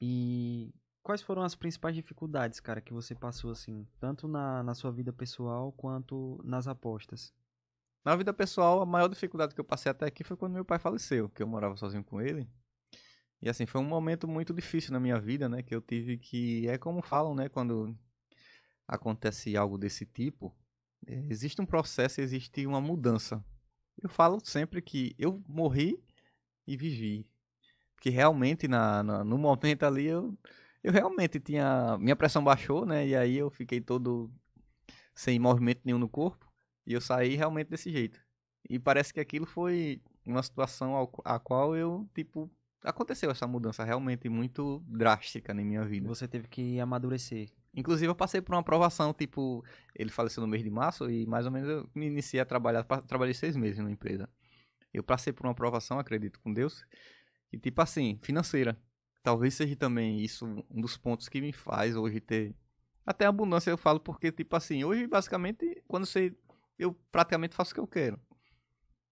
E quais foram as principais dificuldades, cara, que você passou, assim, tanto na, na sua vida pessoal quanto nas apostas? Na vida pessoal, a maior dificuldade que eu passei até aqui foi quando meu pai faleceu, que eu morava sozinho com ele. E assim, foi um momento muito difícil na minha vida, né? Que eu tive que. É como falam, né? Quando acontece algo desse tipo, é, existe um processo, existe uma mudança. Eu falo sempre que eu morri e vivi. Porque realmente, na, na, no momento ali, eu, eu realmente tinha. Minha pressão baixou, né? E aí eu fiquei todo sem movimento nenhum no corpo. E eu saí realmente desse jeito. E parece que aquilo foi uma situação ao, a qual eu, tipo, aconteceu essa mudança realmente muito drástica na minha vida. Você teve que amadurecer. Inclusive, eu passei por uma aprovação, tipo, ele faleceu no mês de março e mais ou menos eu me iniciei a trabalhar, trabalhei seis meses na empresa. Eu passei por uma aprovação, acredito com Deus, e tipo assim, financeira. Talvez seja também isso um dos pontos que me faz hoje ter até abundância eu falo porque tipo assim, hoje basicamente quando você eu praticamente faço o que eu quero.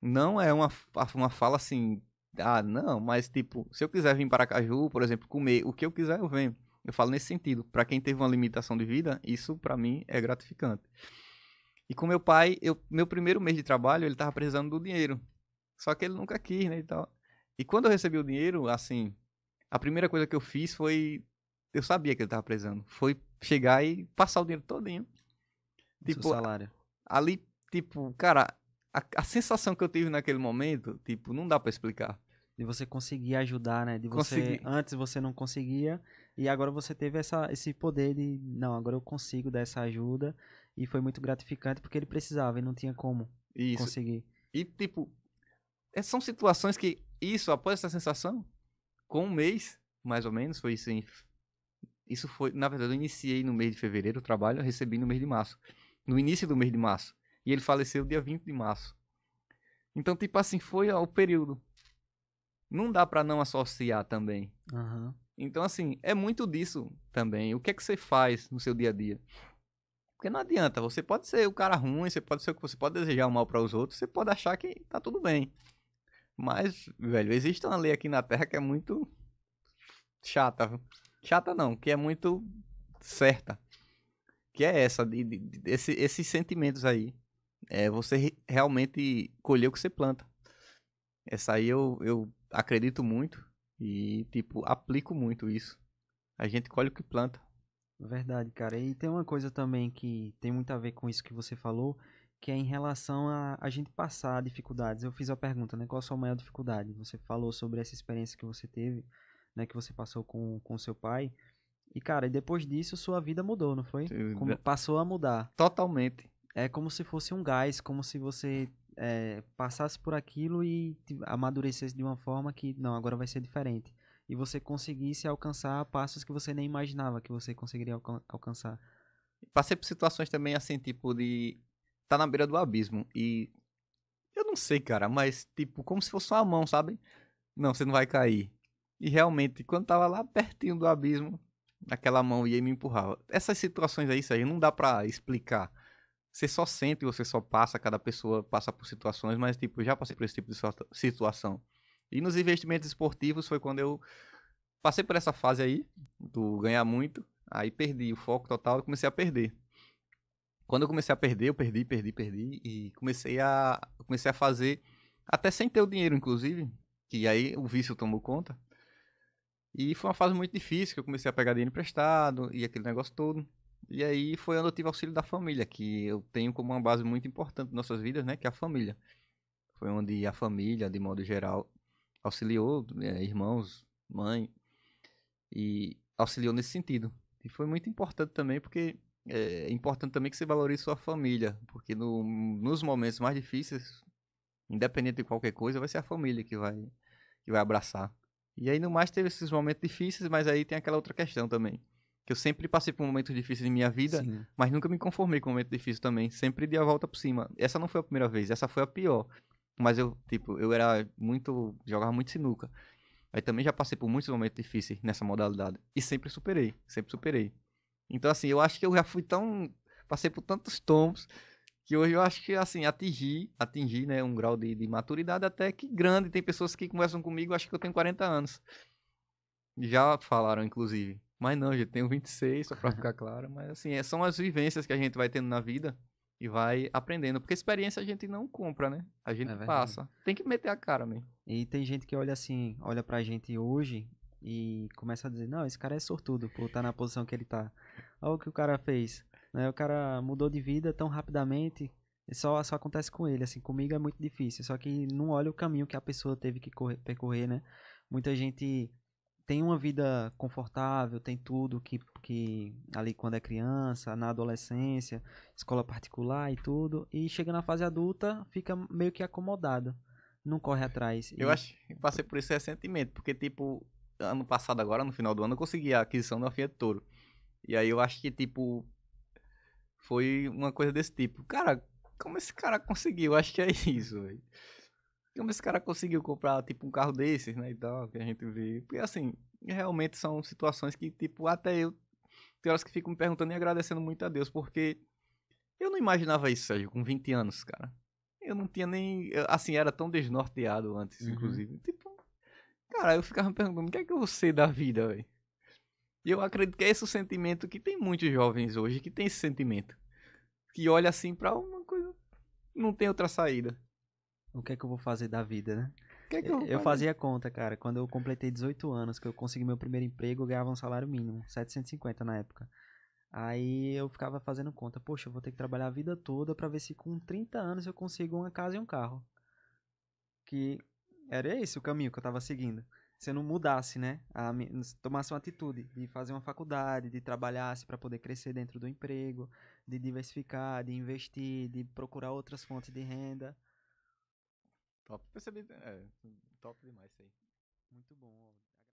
Não é uma uma fala assim, ah, não, mas tipo, se eu quiser vir para Caju, por exemplo, comer o que eu quiser, eu venho. Eu falo nesse sentido, para quem teve uma limitação de vida, isso para mim é gratificante. E com meu pai, eu, meu primeiro mês de trabalho, ele tava precisando do dinheiro. Só que ele nunca quis, né, e tal. E quando eu recebi o dinheiro, assim, a primeira coisa que eu fiz foi. Eu sabia que ele estava precisando. Foi chegar e passar o dinheiro todinho. O seu tipo, salário. Ali, tipo, cara, a, a, sensação que eu tive naquele momento, tipo, não dá para explicar. De você conseguir ajudar, né? De você. Consegui. Antes você não conseguia. E agora você teve essa, esse poder de. Não, agora eu consigo dar essa ajuda. E foi muito gratificante porque ele precisava e não tinha como Isso. conseguir. E, tipo, é, são situações que isso, após essa sensação, com um mês, mais ou menos, foi isso em... Isso foi, na verdade, eu iniciei no mês de fevereiro o trabalho, eu recebi no mês de março. No início do mês de março. E ele faleceu dia 20 de março. Então, tipo assim, foi ó, o período. Não dá para não associar também. Uhum. Então, assim, é muito disso também. O que é que você faz no seu dia a dia? Porque não adianta, você pode ser o cara ruim, você pode ser o que você pode desejar o mal para os outros, você pode achar que tá tudo bem. Mas, velho, existe uma lei aqui na Terra que é muito chata. Chata não, que é muito certa. Que é essa, de, de, de esse, esses sentimentos aí. É você re realmente colher o que você planta. Essa aí eu, eu acredito muito e, tipo, aplico muito isso. A gente colhe o que planta. Verdade, cara. E tem uma coisa também que tem muito a ver com isso que você falou, que é em relação a a gente passar dificuldades. Eu fiz a pergunta, né? Qual a sua maior dificuldade? Você falou sobre essa experiência que você teve, né? Que você passou com com seu pai. E cara, depois disso sua vida mudou, não foi? Como, né? passou a mudar. Totalmente. É como se fosse um gás, como se você é, passasse por aquilo e amadurecesse de uma forma que não, agora vai ser diferente. E você conseguisse alcançar passos que você nem imaginava que você conseguiria alcan alcançar. Passei por situações também assim, tipo de tá na beira do abismo. E. Eu não sei, cara, mas tipo, como se fosse uma mão, sabe? Não, você não vai cair. E realmente, quando tava lá pertinho do abismo, aquela mão ia e me empurrava. Essas situações aí, isso aí, não dá pra explicar. Você só sente, você só passa, cada pessoa passa por situações, mas tipo, já passei por esse tipo de situação. E nos investimentos esportivos foi quando eu passei por essa fase aí, do ganhar muito, aí perdi o foco total e comecei a perder quando eu comecei a perder, eu perdi, perdi, perdi e comecei a comecei a fazer até sem ter o dinheiro, inclusive, que aí o vício tomou conta. E foi uma fase muito difícil, que eu comecei a pegar dinheiro emprestado e aquele negócio todo. E aí foi onde eu tive auxílio da família, que eu tenho como uma base muito importante nas nossas vidas, né, que é a família. Foi onde a família, de modo geral, auxiliou, né, irmãos, mãe, e auxiliou nesse sentido. E foi muito importante também, porque é, é importante também que você valorize sua família, porque no, nos momentos mais difíceis, independente de qualquer coisa, vai ser a família que vai, que vai abraçar. E aí, no mais, teve esses momentos difíceis, mas aí tem aquela outra questão também. Que eu sempre passei por momentos difíceis em minha vida, Sim. mas nunca me conformei com um momento difícil também. Sempre dei a volta por cima. Essa não foi a primeira vez, essa foi a pior. Mas eu, tipo, eu era muito. jogava muito sinuca. Aí também já passei por muitos momentos difíceis nessa modalidade. E sempre superei, sempre superei. Então, assim, eu acho que eu já fui tão. Passei por tantos tombos que hoje eu acho que, assim, atingi, atingi né, um grau de, de maturidade até que grande. Tem pessoas que conversam comigo, acho que eu tenho 40 anos. Já falaram, inclusive. Mas não, gente, tenho 26, só pra ficar claro. Mas, assim, é, são as vivências que a gente vai tendo na vida e vai aprendendo. Porque experiência a gente não compra, né? A gente é passa. Tem que meter a cara mesmo. E tem gente que olha assim, olha pra gente hoje e começa a dizer, não, esse cara é sortudo por estar tá na posição que ele tá. Olha o que o cara fez. Né? O cara mudou de vida tão rapidamente, só, só acontece com ele, assim, comigo é muito difícil, só que não olha o caminho que a pessoa teve que correr, percorrer, né? Muita gente tem uma vida confortável, tem tudo que, que ali quando é criança, na adolescência, escola particular e tudo, e chega na fase adulta, fica meio que acomodado, não corre atrás. Eu e... acho que passei por isso recentemente, porque tipo, ano passado agora, no final do ano, eu consegui a aquisição da Fiat Toro. E aí eu acho que, tipo, foi uma coisa desse tipo. Cara, como esse cara conseguiu? acho que é isso, velho. Como esse cara conseguiu comprar, tipo, um carro desses, né, e tal, que a gente vê. Porque, assim, realmente são situações que, tipo, até eu tem horas que fico me perguntando e agradecendo muito a Deus, porque eu não imaginava isso, Sérgio, com 20 anos, cara. Eu não tinha nem. Assim, era tão desnorteado antes, uhum. inclusive. Tipo, Cara, eu ficava me perguntando, o que é que eu ser da vida, velho? E eu acredito que é esse o sentimento que tem muitos jovens hoje, que tem esse sentimento. Que olha assim para uma coisa, não tem outra saída. O que é que eu vou fazer da vida, né? Que é que eu, eu fazia conta, cara. Quando eu completei 18 anos, que eu consegui meu primeiro emprego, eu ganhava um salário mínimo, 750 na época. Aí eu ficava fazendo conta, poxa, eu vou ter que trabalhar a vida toda para ver se com 30 anos eu consigo uma casa e um carro. Que era esse o caminho que eu estava seguindo. Se eu não mudasse, né? A, tomasse uma atitude de fazer uma faculdade, de trabalhasse assim, para poder crescer dentro do emprego, de diversificar, de investir, de procurar outras fontes de renda. Top, percebi. É, top demais isso aí. Muito bom,